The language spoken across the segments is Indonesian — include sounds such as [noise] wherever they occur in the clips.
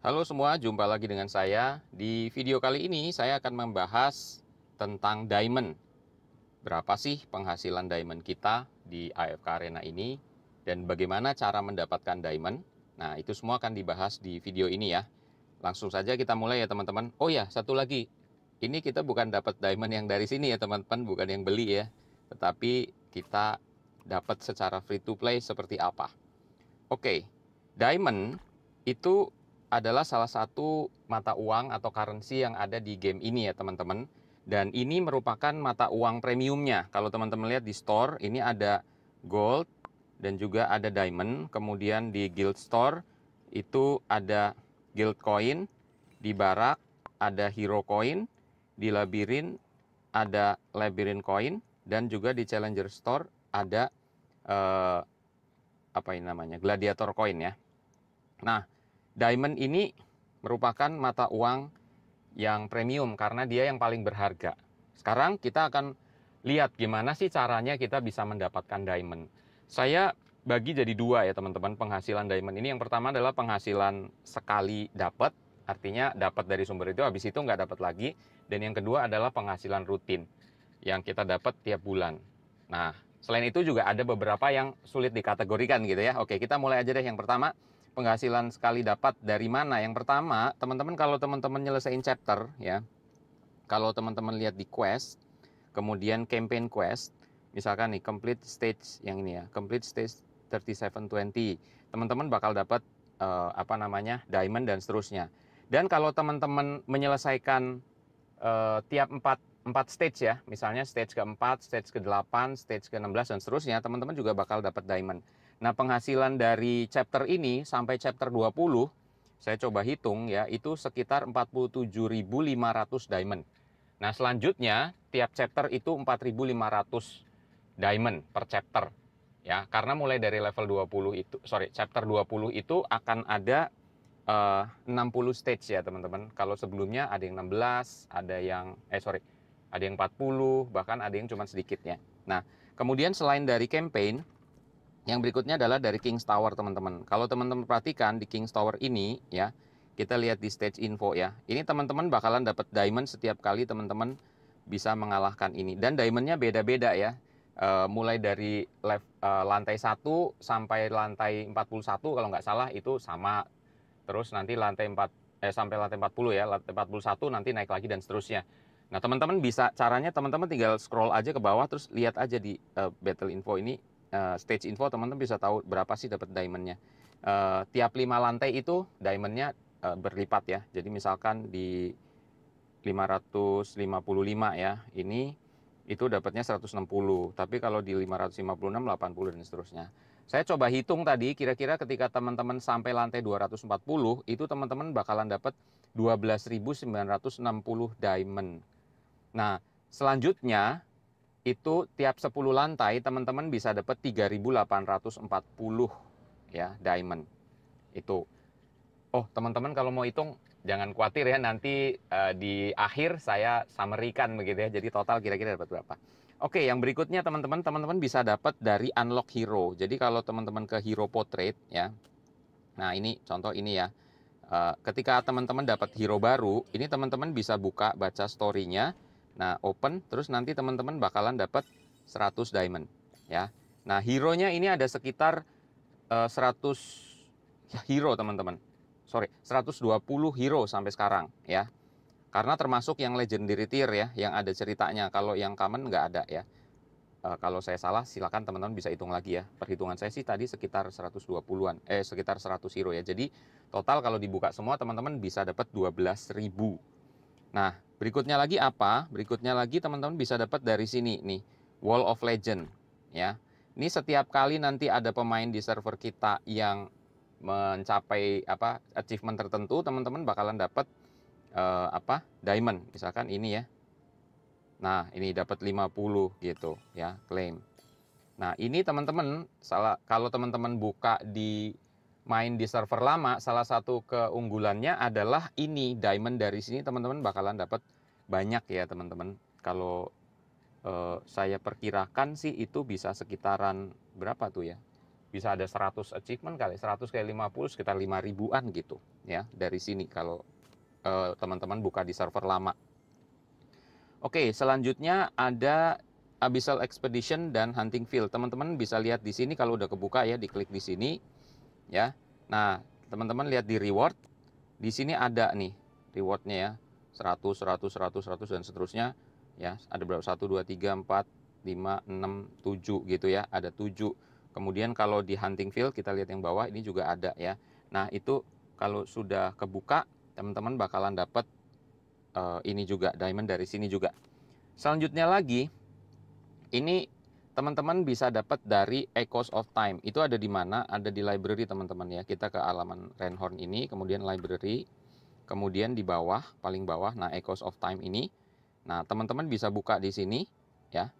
Halo semua, jumpa lagi dengan saya. Di video kali ini saya akan membahas tentang diamond. Berapa sih penghasilan diamond kita di AFK Arena ini dan bagaimana cara mendapatkan diamond? Nah, itu semua akan dibahas di video ini ya. Langsung saja kita mulai ya teman-teman. Oh ya, satu lagi. Ini kita bukan dapat diamond yang dari sini ya teman-teman, bukan yang beli ya. Tetapi kita dapat secara free to play seperti apa. Oke, diamond itu adalah salah satu mata uang atau currency yang ada di game ini ya teman-teman. Dan ini merupakan mata uang premiumnya. Kalau teman-teman lihat di store, ini ada gold dan juga ada diamond. Kemudian di guild store itu ada guild coin, di barak ada hero coin, di labirin ada labirin coin, dan juga di challenger store ada eh, apa ini namanya gladiator coin ya. Nah, diamond ini merupakan mata uang yang premium karena dia yang paling berharga. Sekarang kita akan lihat gimana sih caranya kita bisa mendapatkan diamond. Saya bagi jadi dua ya teman-teman penghasilan diamond ini. Yang pertama adalah penghasilan sekali dapat, artinya dapat dari sumber itu, habis itu nggak dapat lagi. Dan yang kedua adalah penghasilan rutin yang kita dapat tiap bulan. Nah, selain itu juga ada beberapa yang sulit dikategorikan gitu ya. Oke, kita mulai aja deh yang pertama penghasilan sekali dapat dari mana? Yang pertama, teman-teman kalau teman-teman nyelesain chapter ya. Kalau teman-teman lihat di quest, kemudian campaign quest, misalkan nih complete stage yang ini ya, complete stage 3720. Teman-teman bakal dapat uh, apa namanya? diamond dan seterusnya. Dan kalau teman-teman menyelesaikan uh, tiap 4 4 stage ya, misalnya stage ke-4, stage ke-8, stage ke-16 dan seterusnya, teman-teman juga bakal dapat diamond. Nah, penghasilan dari chapter ini sampai chapter 20, saya coba hitung ya, itu sekitar 47.500 diamond. Nah, selanjutnya tiap chapter itu 4.500 diamond per chapter. Ya, karena mulai dari level 20 itu, sorry, chapter 20 itu akan ada eh, uh, 60 stage ya, teman-teman. Kalau sebelumnya ada yang 16, ada yang eh sorry, ada yang 40, bahkan ada yang cuma sedikitnya. Nah, kemudian selain dari campaign, yang berikutnya adalah dari King's Tower, teman-teman. Kalau teman-teman perhatikan di King's Tower ini, ya, kita lihat di stage info ya. Ini teman-teman bakalan dapat diamond setiap kali teman-teman bisa mengalahkan ini. Dan diamondnya beda-beda ya. E, mulai dari left, e, lantai 1 sampai lantai 41 kalau nggak salah itu sama. Terus nanti lantai 4 eh, sampai lantai 40 ya, lantai 41 nanti naik lagi dan seterusnya. Nah, teman-teman bisa caranya teman-teman tinggal scroll aja ke bawah terus lihat aja di uh, battle info ini uh, stage info teman-teman bisa tahu berapa sih dapat diamondnya. Uh, tiap lima lantai itu diamondnya uh, berlipat ya. Jadi misalkan di 555 ya, ini itu dapatnya 160. Tapi kalau di 556, 80 dan seterusnya. Saya coba hitung tadi, kira-kira ketika teman-teman sampai lantai 240, itu teman-teman bakalan dapat 12.960 diamond. Nah, selanjutnya itu tiap 10 lantai teman-teman bisa dapat 3840 ya diamond. Itu. Oh, teman-teman kalau mau hitung jangan khawatir ya nanti uh, di akhir saya samerikan begitu ya. Jadi total kira-kira dapat berapa. Oke, yang berikutnya teman-teman, teman-teman bisa dapat dari Unlock Hero. Jadi kalau teman-teman ke Hero Portrait ya. Nah, ini contoh ini ya. Uh, ketika teman-teman dapat hero baru, ini teman-teman bisa buka baca story-nya Nah, open terus nanti teman-teman bakalan dapat 100 diamond ya. Nah, hero-nya ini ada sekitar uh, eh, 100 ya, hero teman-teman. Sorry, 120 hero sampai sekarang ya. Karena termasuk yang legendary tier ya, yang ada ceritanya. Kalau yang common nggak ada ya. E, kalau saya salah, silakan teman-teman bisa hitung lagi ya. Perhitungan saya sih tadi sekitar 120-an, eh sekitar 100 hero ya. Jadi total kalau dibuka semua teman-teman bisa dapat 12.000. Nah, Berikutnya lagi apa? Berikutnya lagi teman-teman bisa dapat dari sini nih, Wall of Legend ya. Ini setiap kali nanti ada pemain di server kita yang mencapai apa achievement tertentu, teman-teman bakalan dapat uh, apa? diamond misalkan ini ya. Nah, ini dapat 50 gitu ya, claim. Nah, ini teman-teman salah kalau teman-teman buka di main di server lama, salah satu keunggulannya adalah ini diamond dari sini teman-teman bakalan dapat banyak ya teman-teman. Kalau eh, saya perkirakan sih itu bisa sekitaran berapa tuh ya? Bisa ada 100 achievement kali 100 kali 50 sekitar 5 ribuan gitu ya dari sini kalau teman eh, teman-teman buka di server lama. Oke, selanjutnya ada Abyssal Expedition dan Hunting Field. Teman-teman bisa lihat di sini kalau udah kebuka ya, diklik di sini ya. Nah, teman-teman lihat di reward. Di sini ada nih rewardnya ya. 100, 100, 100, 100 dan seterusnya ya. Ada berapa? 1 2 3 4 5 6 7 gitu ya. Ada 7. Kemudian kalau di hunting field kita lihat yang bawah ini juga ada ya. Nah, itu kalau sudah kebuka teman-teman bakalan dapat uh, eh, ini juga diamond dari sini juga. Selanjutnya lagi ini teman-teman bisa dapat dari Echoes of Time. Itu ada di mana? Ada di library teman-teman ya. Kita ke alaman Renhorn ini, kemudian library, kemudian di bawah, paling bawah, nah Echoes of Time ini. Nah, teman-teman bisa buka di sini ya.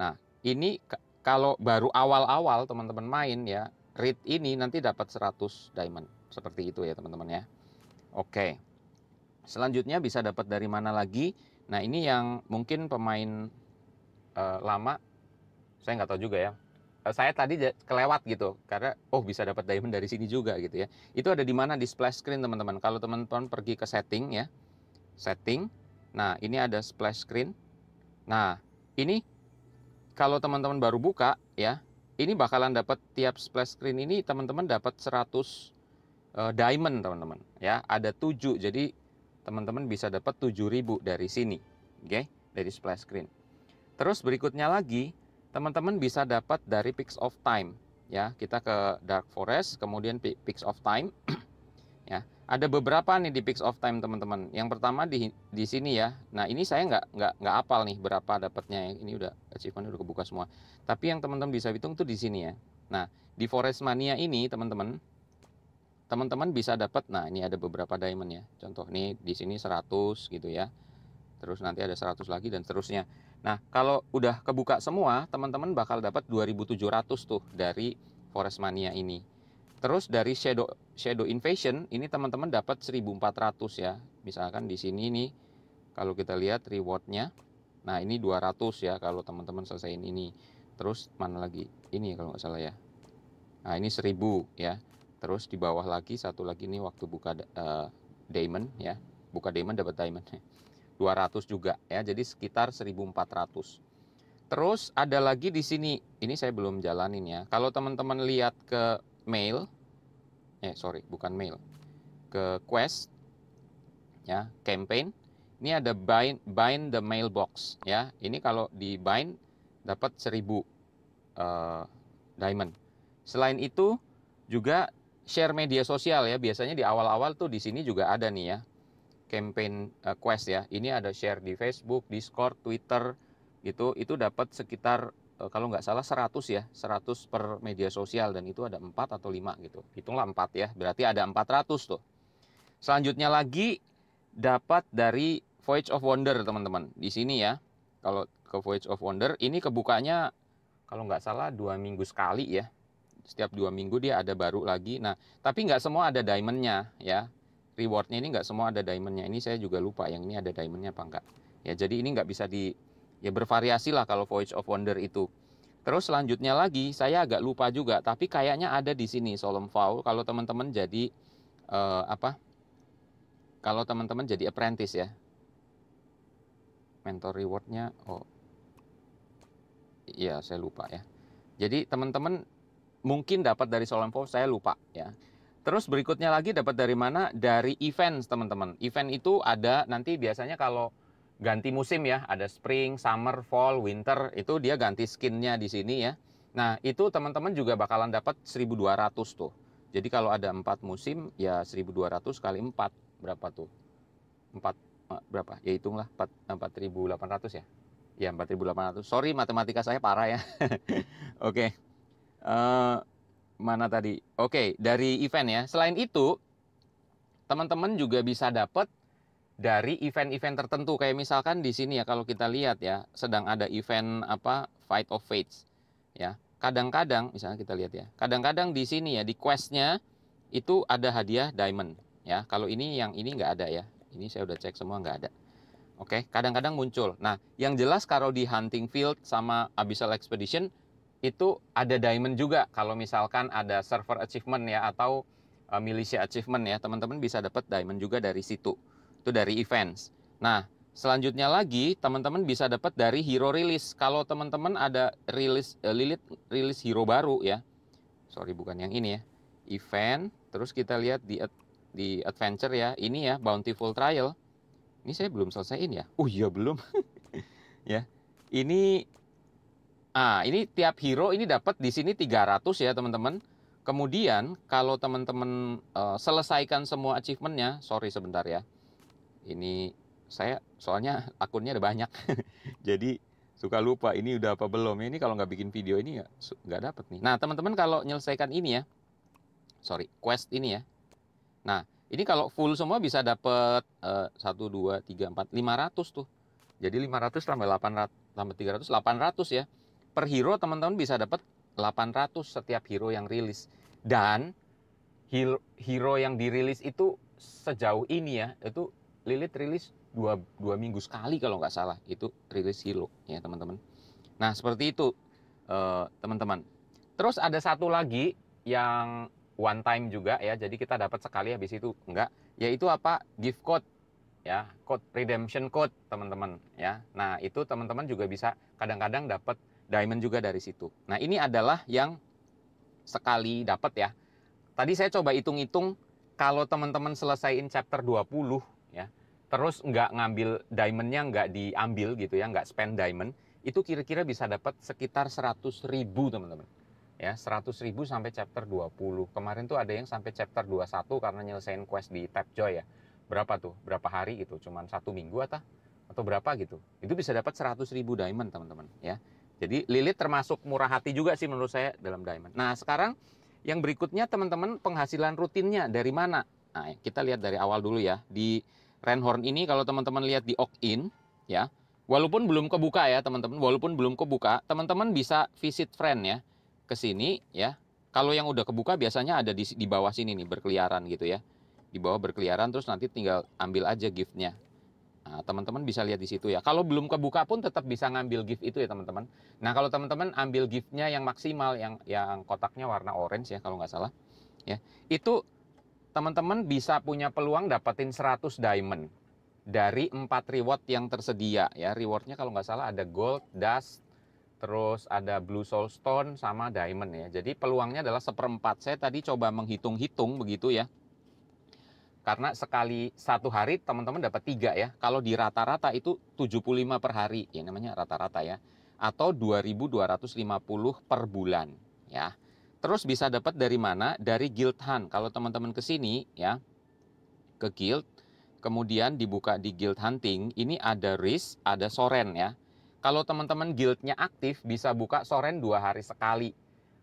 Nah, ini kalau baru awal-awal teman-teman main ya, read ini nanti dapat 100 diamond. Seperti itu ya teman-teman ya. Oke. Selanjutnya bisa dapat dari mana lagi? Nah, ini yang mungkin pemain eh, lama saya nggak tahu juga ya eh, saya tadi kelewat gitu karena oh bisa dapat diamond dari sini juga gitu ya itu ada di mana di splash screen teman-teman kalau teman-teman pergi ke setting ya setting nah ini ada splash screen nah ini kalau teman-teman baru buka ya ini bakalan dapat tiap splash screen ini teman-teman dapat 100 uh, eh, diamond teman-teman ya ada 7 jadi teman-teman bisa dapat 7000 dari sini oke okay? dari splash screen terus berikutnya lagi teman-teman bisa dapat dari Peaks of Time ya. Kita ke Dark Forest, kemudian Peaks of Time. [clears throat] ya, ada beberapa nih di Peaks of Time teman-teman. Yang pertama di di sini ya. Nah, ini saya nggak nggak nggak apal nih berapa dapatnya. Ini udah achievement udah kebuka semua. Tapi yang teman-teman bisa hitung tuh di sini ya. Nah, di Forest Mania ini teman-teman teman-teman bisa dapat nah ini ada beberapa diamond ya. Contoh nih di sini 100 gitu ya. Terus nanti ada 100 lagi dan seterusnya. Nah, kalau udah kebuka semua, teman-teman bakal dapat 2700 tuh dari Forest Mania ini. Terus dari Shadow Shadow Invasion ini teman-teman dapat 1400 ya. Misalkan di sini nih kalau kita lihat rewardnya. Nah, ini 200 ya kalau teman-teman selesaiin ini. Terus mana lagi? Ini kalau nggak salah ya. Nah, ini 1000 ya. Terus di bawah lagi satu lagi nih waktu buka uh, diamond ya. Buka diamond dapat diamond. [laughs] 200 juga ya. Jadi sekitar 1400. Terus ada lagi di sini, ini saya belum jalanin ya. Kalau teman-teman lihat ke mail, eh sorry bukan mail, ke quest, ya campaign, ini ada bind bind the mailbox ya. Ini kalau di bind dapat 1000 uh, eh, diamond. Selain itu juga share media sosial ya. Biasanya di awal-awal tuh di sini juga ada nih ya campaign uh, quest ya. Ini ada share di Facebook, Discord, Twitter gitu. Itu dapat sekitar uh, kalau nggak salah 100 ya, 100 per media sosial dan itu ada 4 atau 5 gitu. Hitunglah 4 ya, berarti ada 400 tuh. Selanjutnya lagi dapat dari Voyage of Wonder teman-teman. Di sini ya. Kalau ke Voyage of Wonder ini kebukanya kalau nggak salah dua minggu sekali ya setiap dua minggu dia ada baru lagi. Nah, tapi nggak semua ada diamondnya ya rewardnya ini nggak semua ada diamondnya ini saya juga lupa yang ini ada diamondnya apa enggak ya jadi ini nggak bisa di ya bervariasi lah kalau Voyage of Wonder itu terus selanjutnya lagi saya agak lupa juga tapi kayaknya ada di sini Solemn Vow kalau teman-teman jadi uh, apa kalau teman-teman jadi apprentice ya mentor rewardnya oh iya saya lupa ya jadi teman-teman mungkin dapat dari Solemn Vow saya lupa ya Terus berikutnya lagi dapat dari mana? Dari event, teman-teman. Event itu ada nanti biasanya kalau ganti musim ya, ada spring, summer, fall, winter, itu dia ganti skinnya di sini ya. Nah, itu teman-teman juga bakalan dapat 1200 tuh. Jadi kalau ada 4 musim ya 1200 kali 4 berapa tuh? 4 eh, berapa? Ya hitunglah 4800 eh, ya. Ya 4800. Sorry matematika saya parah ya. [laughs] Oke. okay. uh, eh, mana tadi? Oke, dari event ya. Selain itu, teman-teman juga bisa dapat dari event-event tertentu kayak misalkan di sini ya kalau kita lihat ya sedang ada event apa Fight of Fates ya. Kadang-kadang misalnya kita lihat ya. Kadang-kadang di sini ya di questnya itu ada hadiah diamond ya. Kalau ini yang ini nggak ada ya. Ini saya udah cek semua nggak ada. Oke, kadang-kadang muncul. Nah, yang jelas kalau di Hunting Field sama Abyssal Expedition itu ada diamond juga kalau misalkan ada server achievement ya atau uh, eh, milisi achievement ya teman-teman bisa dapat diamond juga dari situ itu dari events nah selanjutnya lagi teman-teman bisa dapat dari hero release kalau teman-teman ada rilis uh, eh, lilit rilis hero baru ya sorry bukan yang ini ya event terus kita lihat di di adventure ya ini ya bountiful trial ini saya belum selesaiin ya oh iya belum [laughs] ya ini Ah, ini tiap hero ini dapat di sini 300 ya, teman-teman. Kemudian kalau teman-teman uh, selesaikan semua achievementnya, sorry sebentar ya. Ini saya soalnya [laughs] akunnya ada banyak. [laughs] Jadi suka lupa ini udah apa belum. Ini kalau nggak bikin video ini ya, nggak dapet nih. Nah, teman-teman kalau nyelesaikan ini ya. Sorry, quest ini ya. Nah, ini kalau full semua bisa dapat eh, satu dua tiga empat lima 500 tuh. Jadi 500 tambah 800 tambah 300 ratus ya per hero teman-teman bisa dapat 800 setiap hero yang rilis dan hero, hero yang dirilis itu sejauh ini ya itu Lilith rilis dua, dua minggu sekali kalau nggak salah itu rilis hero ya teman-teman nah seperti itu eh, teman-teman uh, terus ada satu lagi yang one time juga ya jadi kita dapat sekali habis itu enggak yaitu apa gift code ya code redemption code teman-teman ya nah itu teman-teman juga bisa kadang-kadang dapat diamond juga dari situ. Nah, ini adalah yang sekali dapat ya. Tadi saya coba hitung-hitung kalau teman-teman selesaiin chapter 20 ya, terus nggak ngambil diamondnya nggak diambil gitu ya, nggak spend diamond, itu kira-kira bisa dapat sekitar 100 ribu teman-teman. Ya, 100 ribu sampai chapter 20. Kemarin tuh ada yang sampai chapter 21 karena nyelesain quest di Tapjoy Joy ya. Berapa tuh? Berapa hari gitu? Cuman satu minggu atau atau berapa gitu. Itu bisa dapat 100 ribu diamond teman-teman ya. Jadi Lilith termasuk murah hati juga sih menurut saya dalam diamond. Nah sekarang yang berikutnya teman-teman penghasilan rutinnya dari mana? Nah ya, kita lihat dari awal dulu ya. Di Renhorn ini kalau teman-teman lihat di Oak in ya. Walaupun belum kebuka ya teman-teman, walaupun belum kebuka, teman-teman bisa visit friend ya ke sini ya. Kalau yang udah kebuka biasanya ada di, di bawah sini nih berkeliaran gitu ya. Di bawah berkeliaran terus nanti tinggal ambil aja giftnya. Nah, teman-teman bisa lihat di situ ya. Kalau belum kebuka pun tetap bisa ngambil gift itu ya teman-teman. Nah kalau teman-teman ambil giftnya yang maksimal, yang yang kotaknya warna orange ya kalau nggak salah, ya itu teman-teman bisa punya peluang dapetin 100 diamond dari 4 reward yang tersedia ya. Rewardnya kalau nggak salah ada gold, dust, terus ada blue soul stone sama diamond ya. Jadi peluangnya adalah seperempat. Saya tadi coba menghitung-hitung begitu ya karena sekali satu hari teman-teman dapat tiga ya. Kalau di rata-rata itu 75 per hari, ya namanya rata-rata ya. Atau 2250 per bulan ya. Terus bisa dapat dari mana? Dari Guild Hunt. Kalau teman-teman ke sini ya, ke Guild, kemudian dibuka di Guild Hunting, ini ada Risk, ada Soren ya. Kalau teman-teman guildnya aktif, bisa buka Soren dua hari sekali.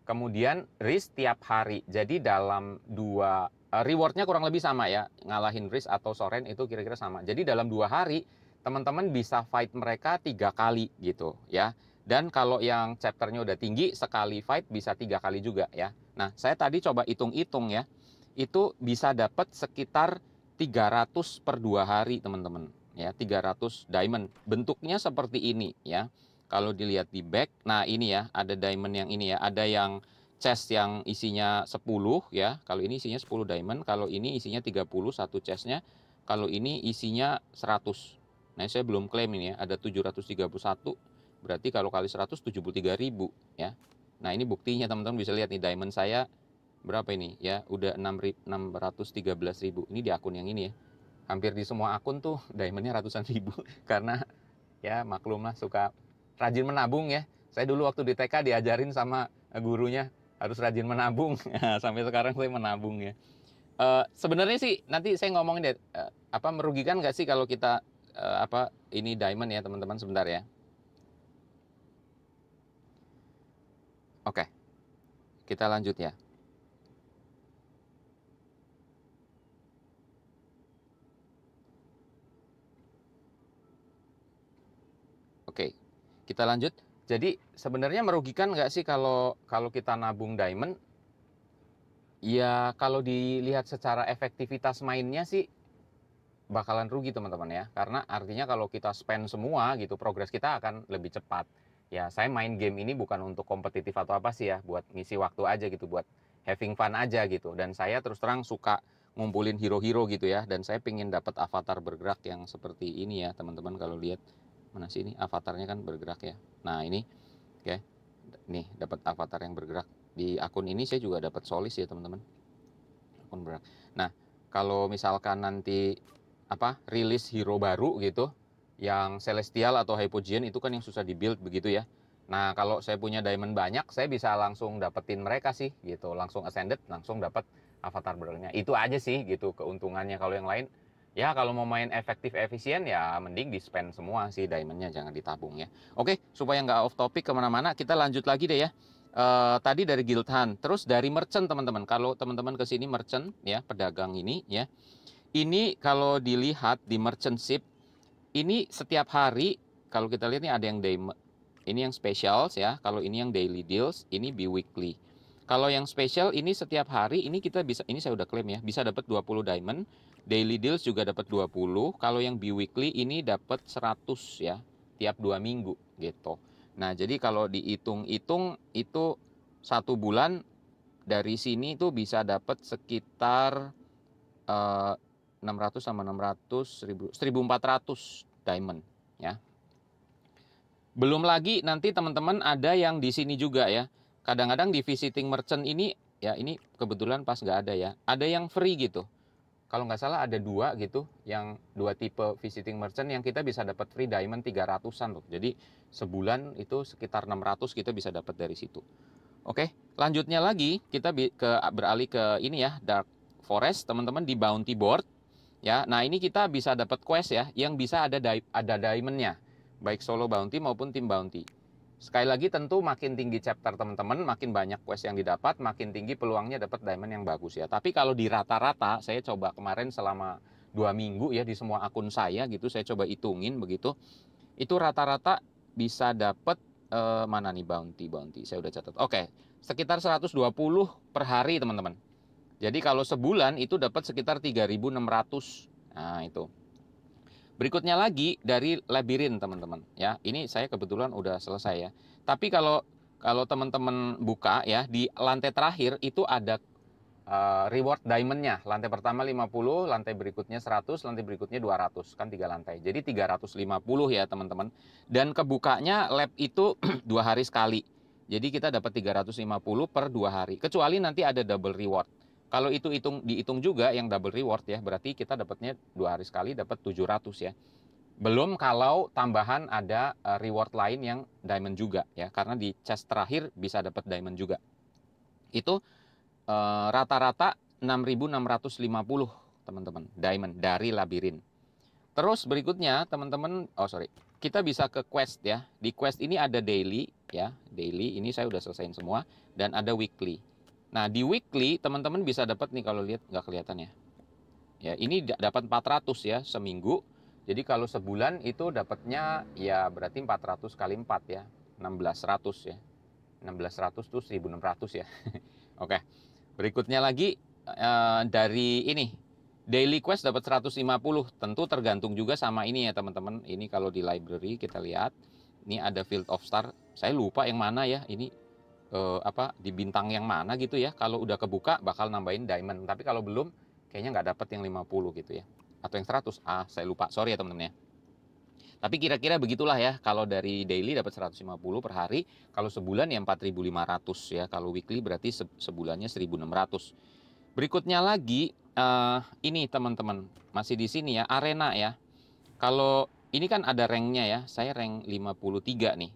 Kemudian Risk tiap hari. Jadi dalam dua Eh, rewardnya kurang lebih sama ya ngalahin Riz atau Soren itu kira-kira sama jadi dalam dua hari teman-teman bisa fight mereka tiga kali gitu ya dan kalau yang chapternya udah tinggi sekali fight bisa tiga kali juga ya nah saya tadi coba hitung-hitung ya itu bisa dapat sekitar 300 per dua hari teman-teman ya 300 diamond bentuknya seperti ini ya kalau dilihat di back nah ini ya ada diamond yang ini ya ada yang chest yang isinya 10 ya. Kalau ini isinya 10 diamond, kalau ini isinya 30 satu chestnya, kalau ini isinya 100. Nah, saya belum klaim ini ya, ada 731. Berarti kalau kali 100 73.000 ya. Nah, ini buktinya teman-teman bisa lihat nih diamond saya berapa ini ya, udah 613.000. Ini di akun yang ini ya. Hampir di semua akun tuh diamondnya ratusan ribu [laughs] karena ya maklumlah suka rajin menabung ya. Saya dulu waktu di TK diajarin sama gurunya harus rajin menabung. [laughs] Sampai sekarang saya menabung ya. Uh, sebenarnya sih nanti saya ngomongin deh, uh, apa merugikan nggak sih kalau kita uh, apa ini diamond ya teman-teman sebentar ya. Oke, kita lanjut ya. Oke, kita lanjut. Jadi sebenarnya merugikan nggak sih kalau kalau kita nabung diamond? Ya kalau dilihat secara efektivitas mainnya sih bakalan rugi teman-teman ya. Karena artinya kalau kita spend semua gitu progres kita akan lebih cepat. Ya saya main game ini bukan untuk kompetitif atau apa sih ya. Buat ngisi waktu aja gitu. Buat having fun aja gitu. Dan saya terus terang suka ngumpulin hero-hero gitu ya. Dan saya pingin dapat avatar bergerak yang seperti ini ya teman-teman kalau lihat mana sih ini avatarnya kan bergerak ya nah ini oke okay. nih dapat avatar yang bergerak di akun ini saya juga dapat solis ya teman-teman akun bergerak nah kalau misalkan nanti apa rilis hero baru gitu yang celestial atau hypogean itu kan yang susah dibuild begitu ya nah kalau saya punya diamond banyak saya bisa langsung dapetin mereka sih gitu langsung ascended langsung dapat avatar bergeraknya itu aja sih gitu keuntungannya kalau yang lain ya kalau mau main efektif efisien ya mending di spend semua sih diamondnya jangan ditabung ya oke supaya nggak off topic kemana-mana kita lanjut lagi deh ya E, tadi dari Guildhan, terus dari merchant teman-teman. Kalau teman-teman ke sini merchant ya, pedagang ini ya. Ini kalau dilihat di merchant ship ini setiap hari kalau kita lihat ini ada yang day ini yang specials ya. Kalau ini yang daily deals, ini bi weekly. Kalau yang spesial ini setiap hari ini kita bisa ini saya udah klaim ya, bisa dapat 20 diamond. Daily deals juga dapat 20. Kalau yang biweekly ini dapat 100 ya tiap dua minggu gitu. Nah, jadi kalau dihitung-hitung itu satu bulan dari sini itu bisa dapat sekitar uh, eh, 600 sama 600 1000 1400 diamond ya. Belum lagi nanti teman-teman ada yang di sini juga ya kadang-kadang di visiting merchant ini ya ini kebetulan pas nggak ada ya ada yang free gitu kalau nggak salah ada dua gitu yang dua tipe visiting merchant yang kita bisa dapat free diamond 300-an loh. Jadi sebulan itu sekitar 600 kita bisa dapat dari situ. Oke, lanjutnya lagi kita ke beralih ke ini ya Dark Forest teman-teman di bounty board ya. Nah, ini kita bisa dapat quest ya yang bisa ada ada diamondnya baik solo bounty maupun tim bounty. Sekali lagi tentu makin tinggi chapter teman-teman, makin banyak quest yang didapat, makin tinggi peluangnya dapat diamond yang bagus ya. Tapi kalau di rata-rata, saya coba kemarin selama dua minggu ya di semua akun saya gitu, saya coba hitungin begitu, itu rata-rata bisa dapat eh, mana nih bounty bounty, saya udah catat. Oke, sekitar 120 per hari teman-teman. Jadi kalau sebulan itu dapat sekitar 3.600. Nah itu. Berikutnya lagi dari labirin teman-teman ya. Ini saya kebetulan udah selesai ya. Tapi kalau kalau teman-teman buka ya di lantai terakhir itu ada uh, reward diamondnya. Lantai pertama 50, lantai berikutnya 100, lantai berikutnya 200 kan tiga lantai. Jadi 350 ya teman-teman. Dan kebukanya lab itu [clears throat] dua hari sekali. Jadi kita dapat 350 per dua hari. Kecuali nanti ada double reward kalau itu hitung dihitung juga yang double reward ya, berarti kita dapatnya dua hari sekali dapat 700 ya. Belum kalau tambahan ada eh, reward lain yang diamond juga ya, karena di chest terakhir bisa dapat diamond juga. Itu eh, rata-rata uh, 6.650 teman-teman diamond dari labirin. Terus berikutnya teman-teman, oh sorry, kita bisa ke quest ya. Di quest ini ada daily ya, daily ini saya udah selesaiin semua dan ada weekly Nah, di weekly teman-teman bisa dapat nih kalau lihat nggak kelihatan ya. Ya, ini dapat 400 ya seminggu. Jadi kalau sebulan itu dapatnya ya berarti 400 kali 4 ya. 1600 ya. 1600 tuh 1600 ya. [laughs] Oke. Berikutnya lagi eh, dari ini daily quest dapat 150. Tentu tergantung juga sama ini ya teman-teman. Ini kalau di library kita lihat ini ada field of star. Saya lupa yang mana ya. Ini eh, apa di bintang yang mana gitu ya. Kalau udah kebuka bakal nambahin diamond. Tapi kalau belum kayaknya nggak dapet yang 50 gitu ya. Atau yang 100. Ah, saya lupa. Sorry ya teman-teman ya. Tapi kira-kira begitulah ya. Kalau dari daily dapat 150 per hari, kalau sebulan ya 4.500 ya. Kalau weekly berarti se sebulannya 1.600. Berikutnya lagi uh, ini teman-teman masih di sini ya, arena ya. Kalau ini kan ada ranknya ya. Saya rank 53 nih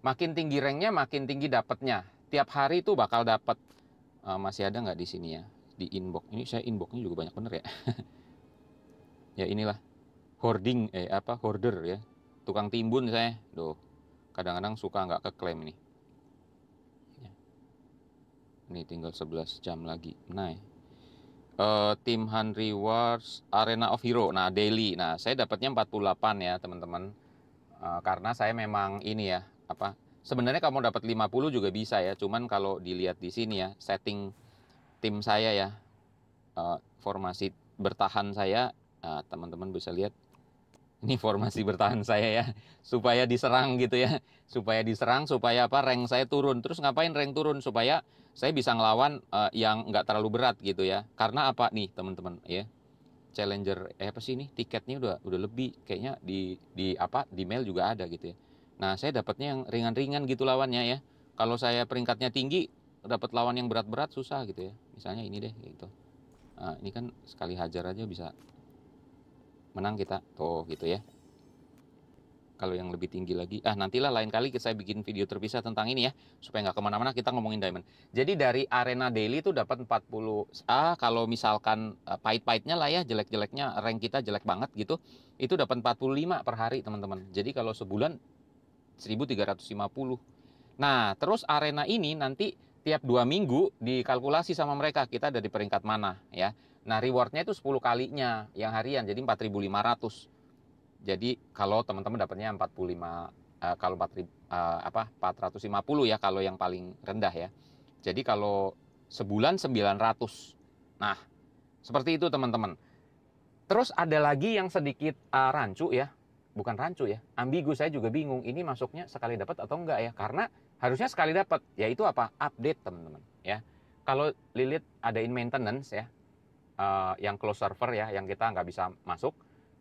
makin tinggi ranknya makin tinggi dapatnya tiap hari itu bakal dapat uh, eh, masih ada nggak di sini ya di inbox ini saya inboxnya juga banyak bener ya [laughs] ya inilah hoarding eh apa hoarder ya tukang timbun saya doh kadang-kadang suka nggak keklaim ini ya. ini tinggal 11 jam lagi nah uh, tim Han rewards arena of hero nah daily nah saya dapatnya 48 ya teman-teman uh, karena saya memang ini ya apa sebenarnya kamu dapat 50 juga bisa ya cuman kalau dilihat di sini ya setting tim saya ya uh, formasi bertahan saya eh, teman-teman uh, bisa lihat ini formasi bertahan saya ya supaya diserang gitu ya supaya diserang supaya apa rank saya turun terus ngapain rank turun supaya saya bisa ngelawan uh, yang nggak terlalu berat gitu ya karena apa nih teman-teman ya challenger eh apa sih ini tiketnya udah udah lebih kayaknya di di apa di mail juga ada gitu ya Nah, saya dapatnya yang ringan-ringan gitu lawannya ya. Kalau saya peringkatnya tinggi, dapat lawan yang berat-berat susah gitu ya. Misalnya ini deh gitu. Nah, ini kan sekali hajar aja bisa menang kita. Tuh gitu ya. Kalau yang lebih tinggi lagi, ah nantilah lain kali saya bikin video terpisah tentang ini ya, supaya nggak kemana-mana kita ngomongin diamond. Jadi dari arena daily itu dapat 40 ah kalau misalkan eh, pahit-pahitnya lah ya, jelek-jeleknya rank kita jelek banget gitu, itu dapat 45 per hari teman-teman. Jadi kalau sebulan 1350. Nah, terus arena ini nanti tiap dua minggu dikalkulasi sama mereka kita ada di peringkat mana ya. Nah, rewardnya itu 10 kalinya yang harian jadi 4.500. Jadi kalau teman-teman dapatnya 45 uh, eh, kalau 4 uh, eh, apa 450 ya kalau yang paling rendah ya. Jadi kalau sebulan 900. Nah, seperti itu teman-teman. Terus ada lagi yang sedikit uh, rancu ya bukan rancu ya ambigu saya juga bingung ini masuknya sekali dapat atau enggak ya karena harusnya sekali dapat yaitu apa update teman-teman ya kalau Lilith in maintenance ya uh, yang close server ya yang kita nggak bisa masuk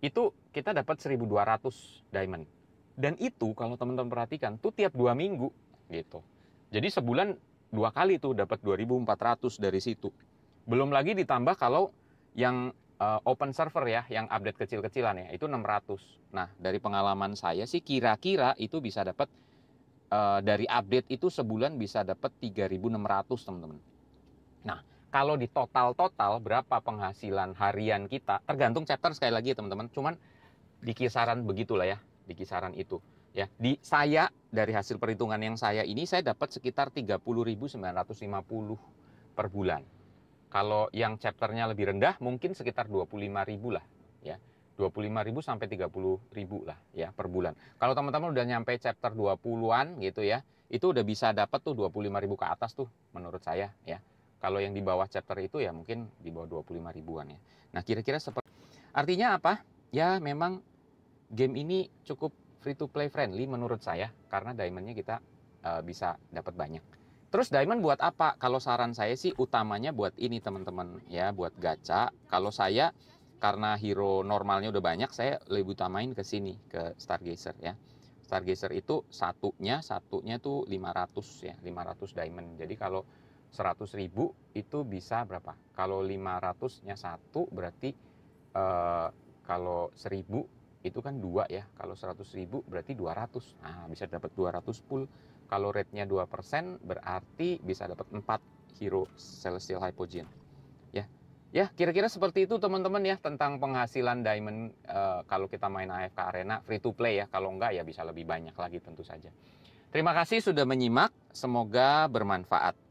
itu kita dapat 1200 diamond dan itu kalau teman-teman perhatikan tuh tiap dua minggu gitu jadi sebulan dua kali tuh dapat 2400 dari situ belum lagi ditambah kalau yang uh, open server ya yang update kecil-kecilan ya itu 600. Nah, dari pengalaman saya sih kira-kira itu bisa dapat uh, eh, dari update itu sebulan bisa dapat 3.600, teman-teman. Nah, kalau di total-total berapa penghasilan harian kita tergantung chapter sekali lagi ya, teman-teman. Cuman di kisaran begitulah ya, di kisaran itu ya. Di saya dari hasil perhitungan yang saya ini saya dapat sekitar 30.950 per bulan. Kalau yang chapternya lebih rendah mungkin sekitar ribu lah ya. ribu sampai ribu lah ya per bulan. Kalau teman-teman udah nyampe chapter 20-an gitu ya, itu udah bisa dapat tuh ribu ke atas tuh menurut saya ya. Kalau yang di bawah chapter itu ya mungkin di bawah 25 ribuan ya. Nah kira-kira seperti artinya apa? Ya memang game ini cukup free to play friendly menurut saya karena diamondnya kita uh, bisa dapat banyak. Terus diamond buat apa? Kalau saran saya sih utamanya buat ini teman-teman ya, buat gacha. Kalau saya karena hero normalnya udah banyak, saya lebih utamain ke sini ke Stargazer ya. Stargazer itu satunya satunya tuh 500 ya, 500 diamond. Jadi kalau 100 ribu itu bisa berapa? Kalau 500-nya satu berarti eh, kalau 1000 itu kan dua ya. Kalau 100 ribu berarti 200. Nah, bisa dapat 200 pool. Kalau rate-nya 2% berarti bisa dapat 4 hero celestial hypogen. Ya. Ya, kira-kira seperti itu teman-teman ya tentang penghasilan diamond uh, kalau kita main AFK Arena free to play ya. Kalau enggak ya bisa lebih banyak lagi tentu saja. Terima kasih sudah menyimak, semoga bermanfaat.